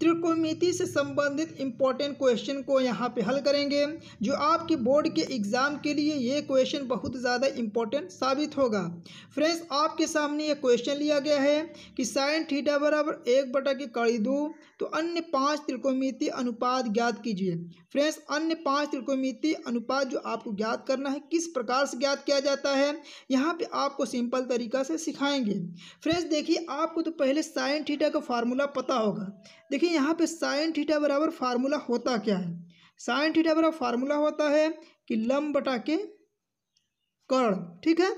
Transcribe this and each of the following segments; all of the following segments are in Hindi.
त्रिकोणमिति से संबंधित इम्पॉर्टेंट क्वेश्चन को यहाँ पे हल करेंगे जो आपके बोर्ड के एग्ज़ाम के लिए ये क्वेश्चन बहुत ज़्यादा इम्पॉर्टेंट साबित होगा फ्रेंड्स आपके सामने ये क्वेश्चन लिया गया है कि साइन थीटा बराबर एक बटा की कड़ी दो तो अन्य पांच त्रिकोणमिति अनुपात ज्ञात कीजिए फ्रेंड्स अन्य पाँच त्रिकोणमिति अनुपात जो आपको ज्ञात करना है किस प्रकार से ज्ञात किया जाता है यहाँ पर आपको सिंपल तरीका से सिखाएंगे फ्रेंड्स देखिए आपको तो पहले साइन थीटा का फार्मूला पता होगा देखिए देखिए यहाँ पे साइन थीटा बराबर फार्मूला होता क्या है साइन थीटा बराबर फार्मूला होता है कि लम बटा के कर्ण ठीक है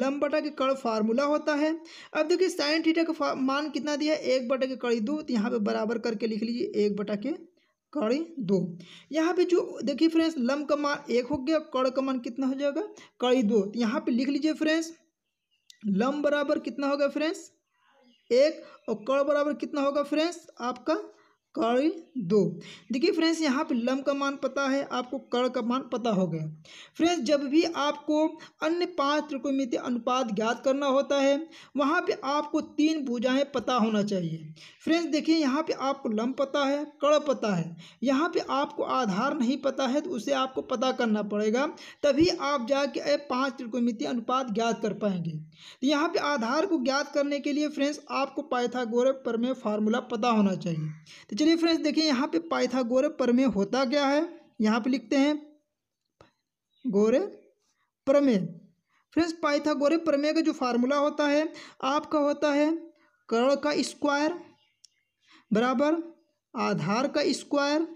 लम बटा के कर्ण फार्मूला होता है अब देखिए साइन थीटा का मान कितना दिया है एक बटा के कड़ी दो तो यहाँ पे बराबर करके लिख लीजिए एक बटा के कड़ी दो यहाँ पे जो देखिए फ्रेंड्स लम का मान एक हो गया कर्ण का मान कितना हो जाएगा कड़ी दो तो यहाँ पे लिख लीजिए फ्रेंड्स लम बराबर कितना होगा फ्रेंड्स एक और कड़ बराबर कितना होगा फ्रेंड्स आपका कर्ण दो देखिए फ्रेंड्स यहाँ पे लम का मान पता है आपको कर्ण का मान पता हो गया फ्रेंड्स जब भी आपको अन्य पांच त्रिकोणमिति अनुपात ज्ञात करना होता है वहाँ पे आपको तीन भुजाएं पता होना चाहिए फ्रेंड्स देखिए यहाँ पे आपको लम पता है कड़ पता है यहाँ पे आपको आधार नहीं पता है तो उसे आपको पता करना पड़ेगा तभी आप जाके पाँच त्रिकोणमिति अनुपात ज्ञात कर पाएंगे तो यहाँ पर आधार को ज्ञात करने के लिए फ्रेंड्स आपको पाइथागोरस पर में फार्मूला पता होना चाहिए तो चलिए फ्रेंड्स देखिए यहाँ पे पाइथागोरे प्रमेय होता क्या है यहाँ पे लिखते हैं गोरे प्रमेय फ्रेंड्स पाइथागोरे प्रमेय का जो फार्मूला होता है आपका होता है कर्ण का स्क्वायर बराबर आधार का स्क्वायर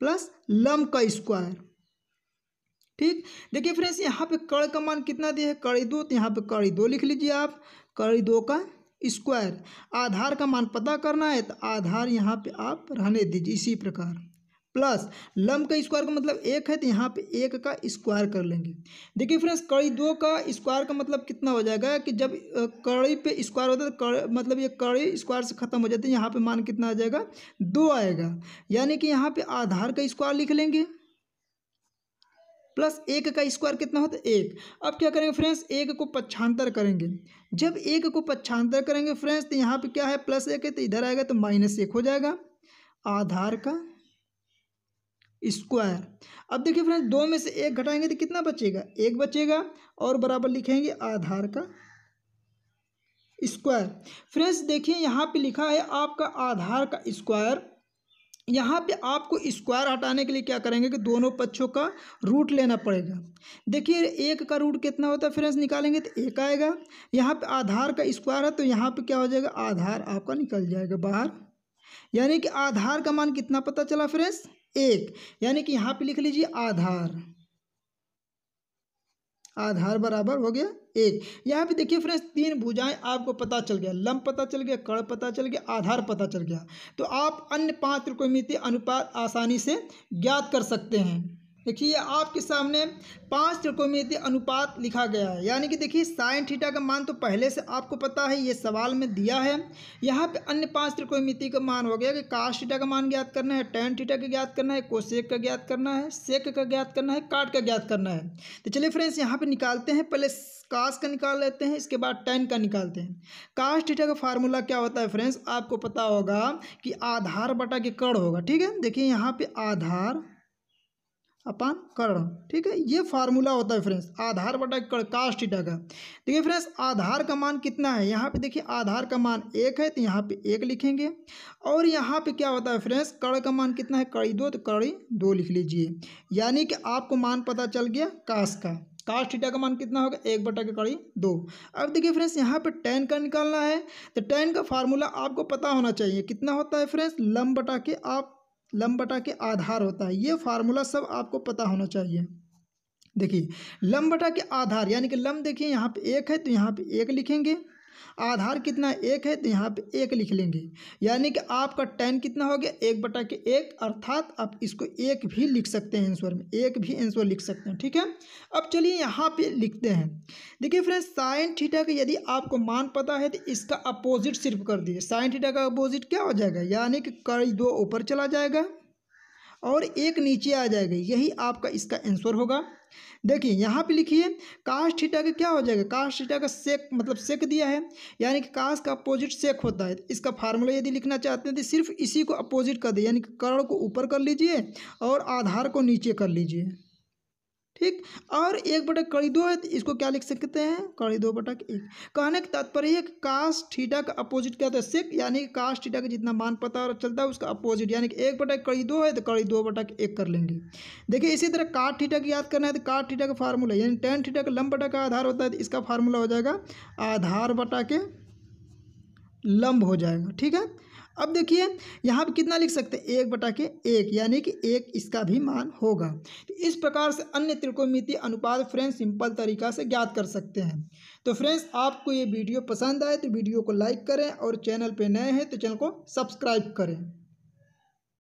प्लस लम्ब का स्क्वायर ठीक देखिए फ्रेंड्स यहाँ पे कर्ण का मान कितना दिया है कड़ी दो तो यहाँ पे कड़ी दो लिख लीजिए आप कड़ी दो का स्क्वायर आधार का मान पता करना है तो आधार यहाँ पे आप रहने दीजिए इसी प्रकार प्लस लम्ब का स्क्वायर का मतलब एक है तो यहाँ पे एक का स्क्वायर कर लेंगे देखिए फ्रेंड्स कड़ी दो का स्क्वायर का मतलब कितना हो जाएगा कि जब कड़ी पे स्क्वायर होता है तो मतलब ये कड़ी स्क्वायर से खत्म हो जाती है यहाँ पे मान कितना आ जाएगा दो आएगा यानी कि यहाँ पे आधार का स्क्वायर लिख लेंगे प्लस एक का स्क्वायर कितना होता है एक अब क्या करेंगे फ्रेंड्स एक को पच्छांतर करेंगे जब एक को पच्छांतर करेंगे फ्रेंड्स तो यहाँ पे क्या है प्लस एक है तो इधर आएगा तो माइनस एक हो जाएगा आधार का स्क्वायर अब देखिए फ्रेंड्स दो में से एक घटाएंगे तो कितना बचेगा एक बचेगा और बराबर लिखेंगे आधार का स्क्वायर फ्रेंड्स देखिए यहाँ पे लिखा है आपका आधार का स्क्वायर यहाँ पे आपको स्क्वायर हटाने के लिए क्या करेंगे कि दोनों पक्षों का रूट लेना पड़ेगा देखिए एक का रूट कितना होता है फ्रेंड्स निकालेंगे तो एक आएगा यहाँ पे आधार का स्क्वायर है तो यहाँ पे क्या हो जाएगा आधार आपका निकल जाएगा बाहर यानी कि आधार का मान कितना पता चला फ्रेंड्स एक यानी कि यहाँ पे लिख लीजिए आधार आधार बराबर हो गया एक यहाँ पे देखिए फ्रेंड्स तीन भुजाएं आपको पता चल गया लंब पता चल गया कड़ पता चल गया आधार पता चल गया तो आप अन्य पांच त्रिकोणमितीय अनुपात आसानी से ज्ञात कर सकते हैं देखिए आपके सामने पांच त्रिकोणमिति अनुपात लिखा गया है यानी कि देखिए साइन थीटा का मान तो पहले से आपको पता है ये सवाल में दिया है यहाँ पे अन्य पांच त्रिकोणमिति का मान हो गया कि काश थीटा का मान ज्ञात करना है टेन थीटा का ज्ञात करना है कोशेक का ज्ञात करना है सेक का ज्ञात करना है काट का ज्ञात करना है तो चलिए फ्रेंड्स यहाँ पर निकालते हैं पहले काश का निकाल लेते हैं इसके बाद टेन का निकालते हैं काश थीटा का फार्मूला क्या होता है फ्रेंड्स आपको पता होगा कि आधार बटा के कड़ होगा ठीक है देखिए यहाँ पर आधार अपान कर्ण ठीक है ये फार्मूला होता है फ्रेंड्स आधार बटा कर्ण कास्ट ईटा का देखिए फ्रेंड्स आधार का मान कितना है यहाँ पे देखिए आधार का मान एक है तो यहाँ पे एक लिखेंगे और यहाँ पे क्या होता है फ्रेंड्स कर्ण का मान कितना है कड़ी दो तो कड़ी दो लिख लीजिए यानी कि आपको मान पता चल गया काश का कास्ट ईटा का मान कितना होगा एक बटा के कड़ी दो अब देखिए फ्रेंड्स यहाँ पर टेन का निकालना है तो टेन का फार्मूला आपको पता होना चाहिए कितना होता है फ्रेंड्स लम बटा के आप लम्बटा के आधार होता है ये फार्मूला सब आपको पता होना चाहिए देखिए लम्बटा के आधार यानी कि लंब देखिए यहाँ पे एक है तो यहाँ पे एक लिखेंगे आधार कितना एक है तो यहाँ पे एक लिख लेंगे यानी कि आपका टेन कितना हो गया एक बटा के एक अर्थात आप इसको एक भी लिख सकते हैं आंसर में एक भी आंसर लिख सकते हैं ठीक है अब चलिए यहाँ पे लिखते हैं देखिए फ्रेंड्स साइन थीटा का यदि आपको मान पता है तो इसका अपोजिट सिर्फ कर दिए साइन थीटा का अपोजिट क्या हो जाएगा यानी कि कई दो ऊपर चला जाएगा और एक नीचे आ जाएगा यही आपका इसका आंसर होगा देखिए यहाँ पे लिखिए काश ठीटा का क्या हो जाएगा काश ठीटा का सेक मतलब सेक दिया है यानी कि काश का अपोजिट सेक होता है इसका फार्मूला यदि लिखना चाहते हैं तो सिर्फ इसी को अपोजिट कर दे यानी कि कर्ण को ऊपर कर लीजिए और आधार को नीचे कर लीजिए ठीक और एक बटक कड़ी दो है तो इसको क्या लिख सकते हैं कड़ी दो बटक एक कहने का तात्पर्य काश ठीटा का अपोजिट क्या होता है सिक यानी कि काश ठीटा का जितना मान पता और चलता है उसका अपोजिट यानी कि एक बटक कड़ी दो है तो कड़ी दो बटक एक कर लेंगे देखिए इसी तरह काट ठीटा की याद करना है तो काट ठीटा का फार्मूला यानी टेन ठीटा का लंब बटा का आधार होता है तो इसका फार्मूला हो जाएगा आधार बटा के लंब हो जाएगा ठीक है अब देखिए यहाँ पर कितना लिख सकते हैं एक बटा के एक यानी कि एक इसका भी मान होगा तो इस प्रकार से अन्य त्रिकोमिति अनुपात फ्रेंड्स सिंपल तरीका से ज्ञात कर सकते हैं तो फ्रेंड्स आपको ये वीडियो पसंद आए तो वीडियो को लाइक करें और चैनल पर नए हैं तो चैनल को सब्सक्राइब करें